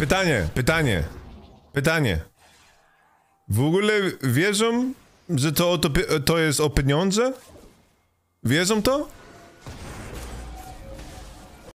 Pytanie, pytanie, pytanie. W ogóle wierzą, że to, to, to jest o pieniądze? Wierzą to?